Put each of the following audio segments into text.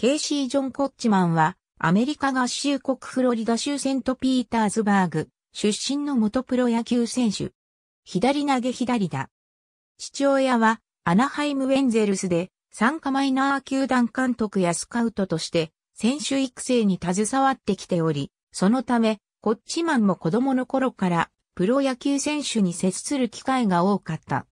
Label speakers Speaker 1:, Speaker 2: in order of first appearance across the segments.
Speaker 1: ケイシー・ジョン・コッチマンは、アメリカ合衆国フロリダ州セントピーターズバーグ、出身の元プロ野球選手。左投げ左だ。父親は、アナハイム・ウェンゼルスで、参加マイナー球団監督やスカウトとして、選手育成に携わってきており、そのため、コッチマンも子供の頃から、プロ野球選手に接する機会が多かった。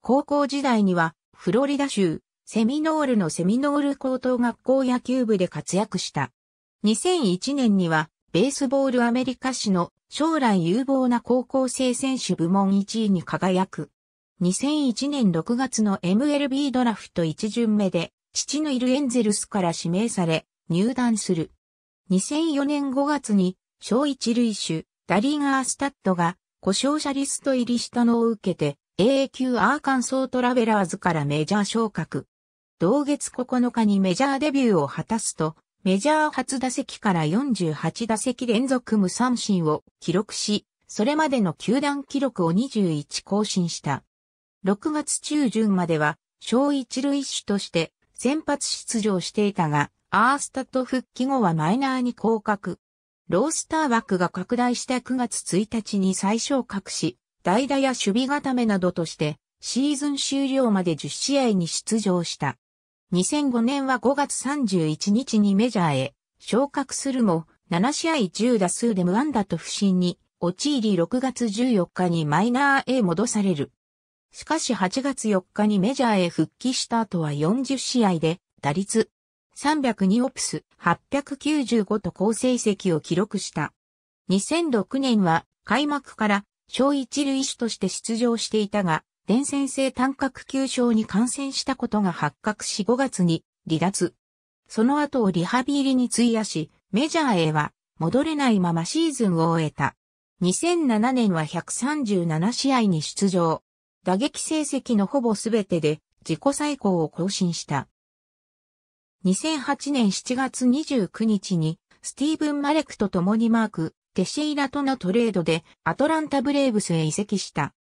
Speaker 1: 高校時代には、フロリダ州、セミノールのセミノール高等学校野球部で活躍した。2001年には、ベースボールアメリカ市の将来有望な高校生選手部門1位に輝く。2001年6月の MLB ドラフト1巡目で、父のいるエンゼルスから指名され、入団する。2004年5月に、小一類種、ダリガー・スタッドが、故障者リスト入りしたのを受けて、a q アーカンソートラベラーズからメジャー昇格。同月9日にメジャーデビューを果たすと、メジャー初打席から48打席連続無三振を記録し、それまでの球団記録を21更新した。6月中旬までは、小一塁手として先発出場していたが、アースタと復帰後はマイナーに降格。ロースター枠が拡大した9月1日に最小格し、代打や守備固めなどとして、シーズン終了まで10試合に出場した。2005年は5月31日にメジャーへ昇格するも、7試合10打数で無安打と不振に陥り6月14日にマイナーへ戻される。しかし8月4日にメジャーへ復帰した後は40試合で打率302オプス895と好成績を記録した。2006年は開幕から小一塁手として出場していたが、伝染性単核球症に感染したことが発覚し5月に離脱。その後をリハビリに費やし、メジャーへは戻れないままシーズンを終えた。2007年は137試合に出場。打撃成績のほぼ全てで自己最高を更新した。2008年7月29日にスティーブン・マレクと共にマーク、テシェイラとのトレードでアトランタブレーブスへ移籍した。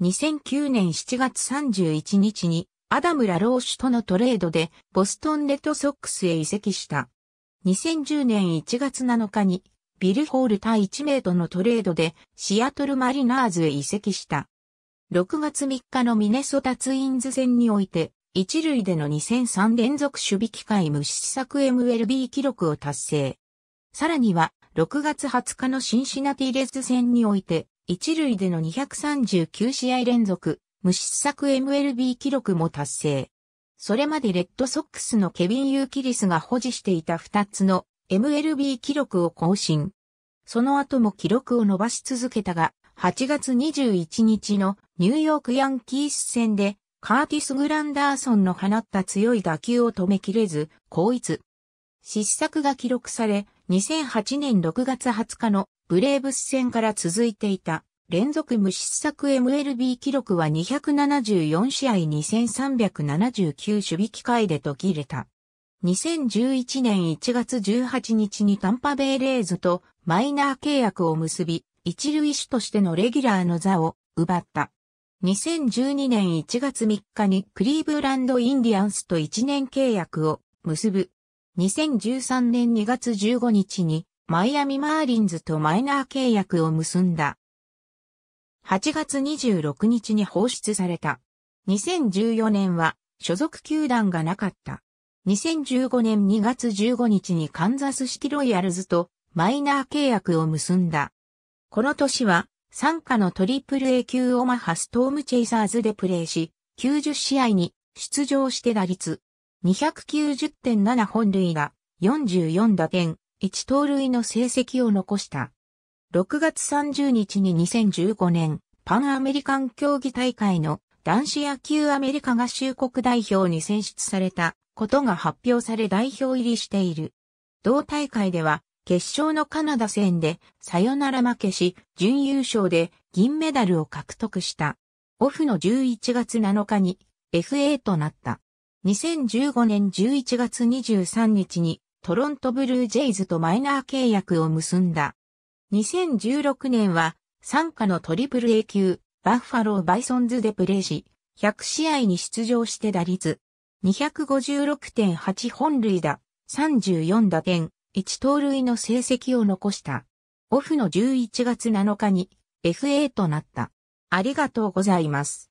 Speaker 1: 2009年7月31日にアダム・ラローシュとのトレードでボストンレッドソックスへ移籍した。2010年1月7日にビル・ホール対1名とのトレードでシアトル・マリナーズへ移籍した。6月3日のミネソタツインズ戦において、一塁での2003連続守備機会無失策 MLB 記録を達成。さらには、6月20日のシンシナティレズ戦において、一塁での239試合連続、無失策 MLB 記録も達成。それまでレッドソックスのケビン・ユーキリスが保持していた2つの MLB 記録を更新。その後も記録を伸ばし続けたが、8月21日のニューヨークヤンキース戦で、カーティス・グランダーソンの放った強い打球を止めきれず、後逸。失策が記録され、2008年6月20日のブレーブス戦から続いていた連続無失策 MLB 記録は274試合2379守備機会で途切れた。2011年1月18日にタンパベイレーズとマイナー契約を結び、一塁手としてのレギュラーの座を奪った。2012年1月3日にクリーブランドインディアンスと1年契約を結ぶ。2013年2月15日にマイアミマーリンズとマイナー契約を結んだ。8月26日に放出された。2014年は所属球団がなかった。2015年2月15日にカンザスシティロイヤルズとマイナー契約を結んだ。この年は、参加のトリプル A 級オマハストームチェイサーズでプレーし、90試合に出場して打率290.7本塁打44打点1盗塁の成績を残した。6月30日に2015年、パンアメリカン競技大会の男子野球アメリカ合衆国代表に選出されたことが発表され代表入りしている。同大会では、決勝のカナダ戦でサヨナラ負けし、準優勝で銀メダルを獲得した。オフの11月7日に FA となった。2015年11月23日にトロントブルージェイズとマイナー契約を結んだ。2016年は、参加のトリプル A 級、バッファロー・バイソンズでプレーし、100試合に出場して打率、256.8本塁打、34打点、1盗塁の成績を残した。オフの11月7日に FA となった。ありがとうございます。